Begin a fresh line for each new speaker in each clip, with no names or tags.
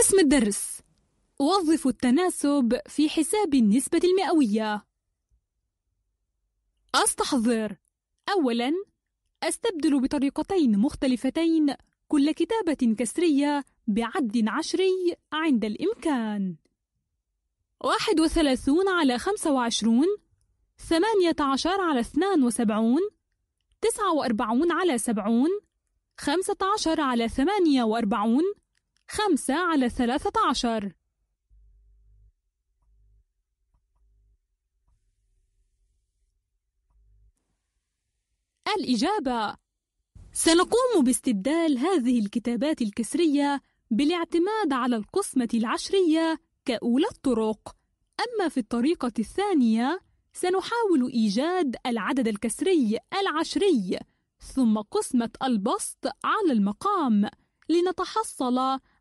اسم الدرس وظف التناسب في حساب النسبة المئوية أستحضر أولاً أستبدل بطريقتين مختلفتين كل كتابة كسرية بعد عشري عند الإمكان واحد وثلاثون على خمسة وعشرون ثمانية عشر على اثنان وسبعون تسعة وأربعون على سبعون خمسة عشر على ثمانية وأربعون خمسة على ثلاثة عشر الإجابة سنقوم باستبدال هذه الكتابات الكسرية بالاعتماد على القسمة العشرية كأولى الطرق أما في الطريقة الثانية سنحاول إيجاد العدد الكسري العشري ثم قسمة البسط على المقام لنتحصل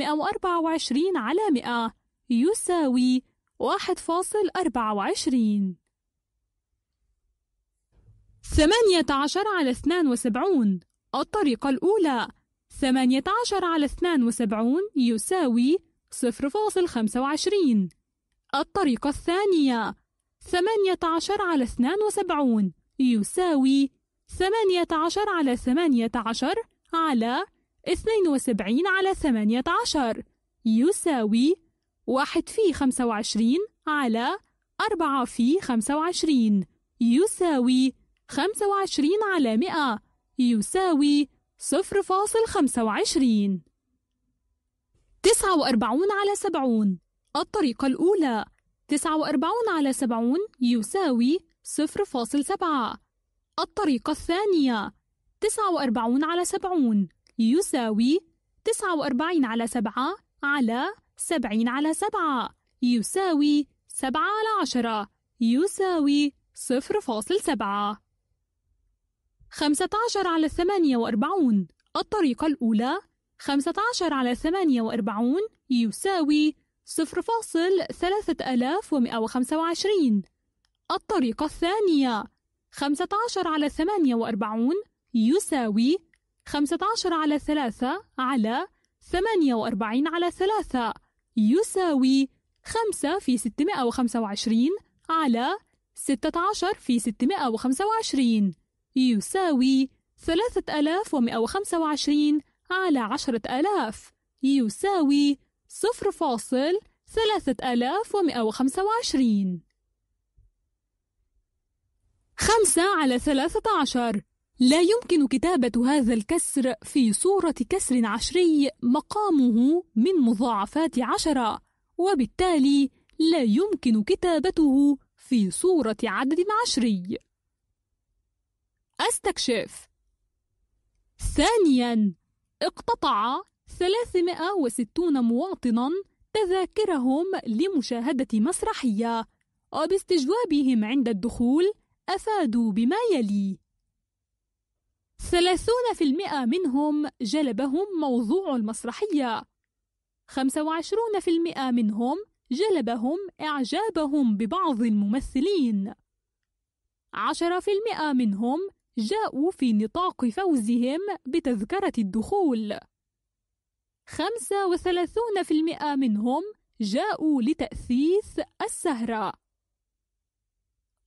124 على 100 يساوي 1.24 18 على 72 الطريقة الأولى 18 على 72 يساوي 0.25 الطريقة الثانية 18 على 72 يساوي 18 على 18 على 72 على 18 يساوي 1 في 25 على 4 في 25 يساوي 25 على 100 يساوي 0.25 49 على 70 الطريقة الأولى 49 على 70 يساوي 0.7 الطريقة الثانية 49 على 70 يساوي 49 على 7 على 70 على 7 يساوي 7 على 10 يساوي 0.7 15 على 48 الطريقة الأولى 15 على 48 يساوي 0.3125 الطريقة الثانية 15 على 48 يساوي خمسة عشر على ثلاثة على ثمانية وأربعين على ثلاثة يساوي خمسة في ستمائة وخمسة وعشرين على ستة عشر في ستمائة وخمسة وعشرين يساوي ثلاثة آلاف ومائة وخمسة وعشرين على عشرة آلاف يساوي صفر فاصل ثلاثة آلاف ومائة وخمسة وعشرين خمسة على ثلاثة عشر لا يمكن كتابة هذا الكسر في صورة كسر عشري مقامه من مضاعفات عشرة وبالتالي لا يمكن كتابته في صورة عدد عشري أستكشف ثانياً اقتطع 360 مواطناً تذاكرهم لمشاهدة مسرحية وباستجوابهم عند الدخول أفادوا بما يلي ثلاثون في المئة منهم جلبهم موضوع المسرحية خمسة وعشرون في المئة منهم جلبهم إعجابهم ببعض الممثلين عشرة في المئة منهم جاءوا في نطاق فوزهم بتذكرة الدخول خمسة وثلاثون في المئة منهم جاءوا لتأثيث السهرة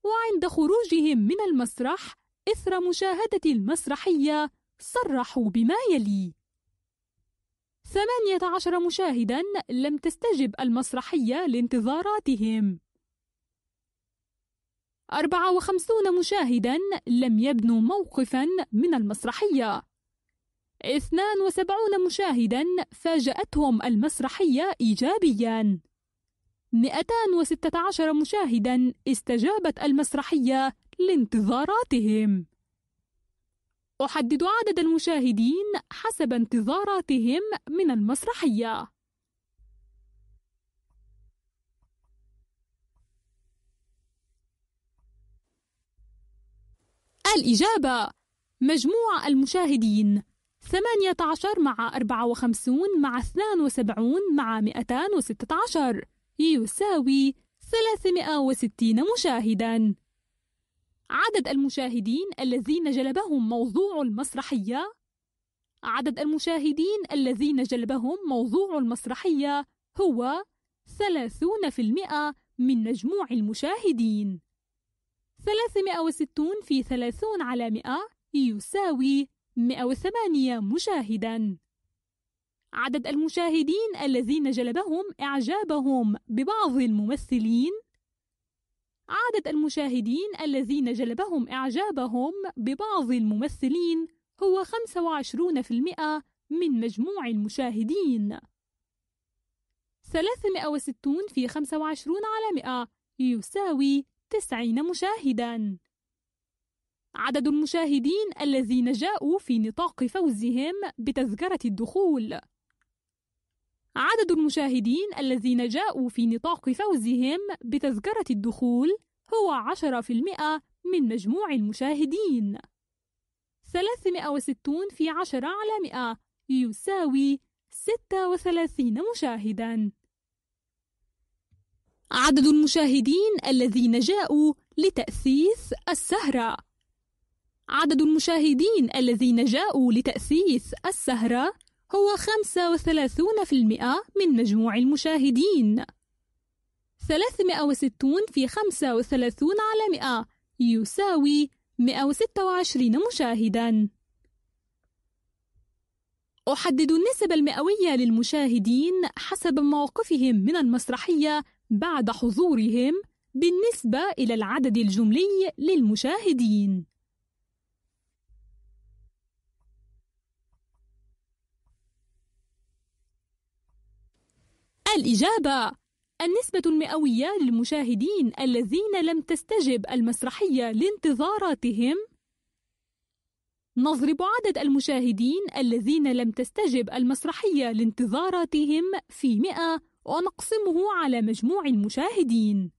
وعند خروجهم من المسرح إثر مشاهدة المسرحية صرحوا بما يلي 18 مشاهدا لم تستجب المسرحية لانتظاراتهم 54 مشاهدا لم يبنوا موقفا من المسرحية 72 مشاهدا فاجأتهم المسرحية إيجابيا 216 مشاهدا استجابت المسرحية لانتظاراتهم أحدد عدد المشاهدين حسب انتظاراتهم من المسرحية الإجابة مجموع المشاهدين 18 مع 54 مع 72 مع 216 يساوي 360 مشاهداً عدد المشاهدين الذين جلبهم موضوع المسرحية عدد المشاهدين الذين جلبهم موضوع المسرحية هو 30% من مجموع المشاهدين 360 في 30 على 100 يساوي 108 مشاهدا عدد المشاهدين الذين جلبهم إعجابهم ببعض الممثلين عدد المشاهدين الذين جلبهم إعجابهم ببعض الممثلين هو 25% من مجموع المشاهدين 360 في 25 على 100 يساوي 90 مشاهداً عدد المشاهدين الذين جاءوا في نطاق فوزهم بتذكرة الدخول عدد المشاهدين الذين جاءوا في نطاق فوزهم بتذكرة الدخول هو 10% من مجموع المشاهدين 360 في 10 على 100 يساوي 36 مشاهداً عدد المشاهدين الذين جاءوا لتأسيس السهرة عدد المشاهدين الذين جاءوا لتأسيس السهرة هو 35% من مجموع المشاهدين 360 في 35 على 100 يساوي 126 مشاهدا أحدد النسب المئوية للمشاهدين حسب موقفهم من المسرحية بعد حضورهم بالنسبة إلى العدد الجملي للمشاهدين الإجابة النسبة المئوية للمشاهدين الذين لم تستجب المسرحية لانتظاراتهم نضرب عدد المشاهدين الذين لم تستجب المسرحية لانتظاراتهم في 100 ونقسمه على مجموع المشاهدين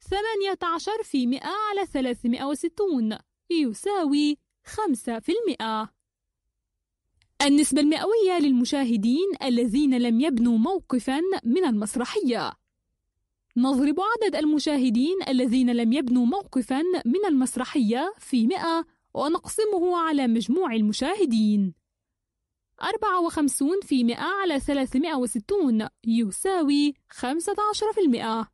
18 في 100 على 360 يساوي 5% النسبة المئوية للمشاهدين الذين لم يبنوا موقفا من المسرحية نضرب عدد المشاهدين الذين لم يبنوا موقفا من المسرحية في مئة ونقسمه على مجموع المشاهدين 54 في مئة على 360 يساوي 15%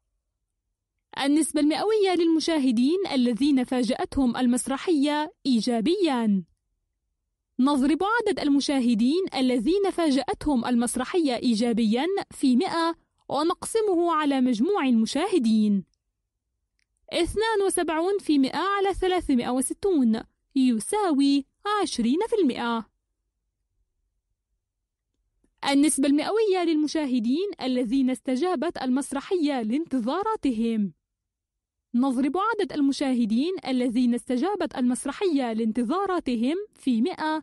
النسبة المئوية للمشاهدين الذين فاجأتهم المسرحية إيجابياً نضرب عدد المشاهدين الذين فاجأتهم المسرحية إيجابيًا في 100 ونقسمه على مجموع المشاهدين 72 في 100 على 360 يساوي 20% النسبة المئوية للمشاهدين الذين استجابت المسرحية لانتظاراتهم نضرب عدد المشاهدين الذين استجابت المسرحية لانتظاراتهم في 100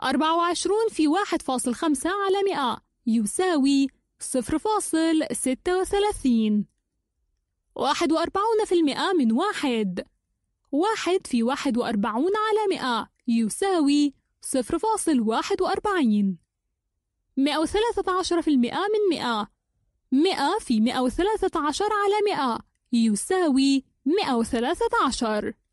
24 في 1.5 على 100 يساوي 0.36 41% من واحد واحد في 41 على 100 يساوي 0.41 113% من 100 100 في 113 على 100 يساوي 113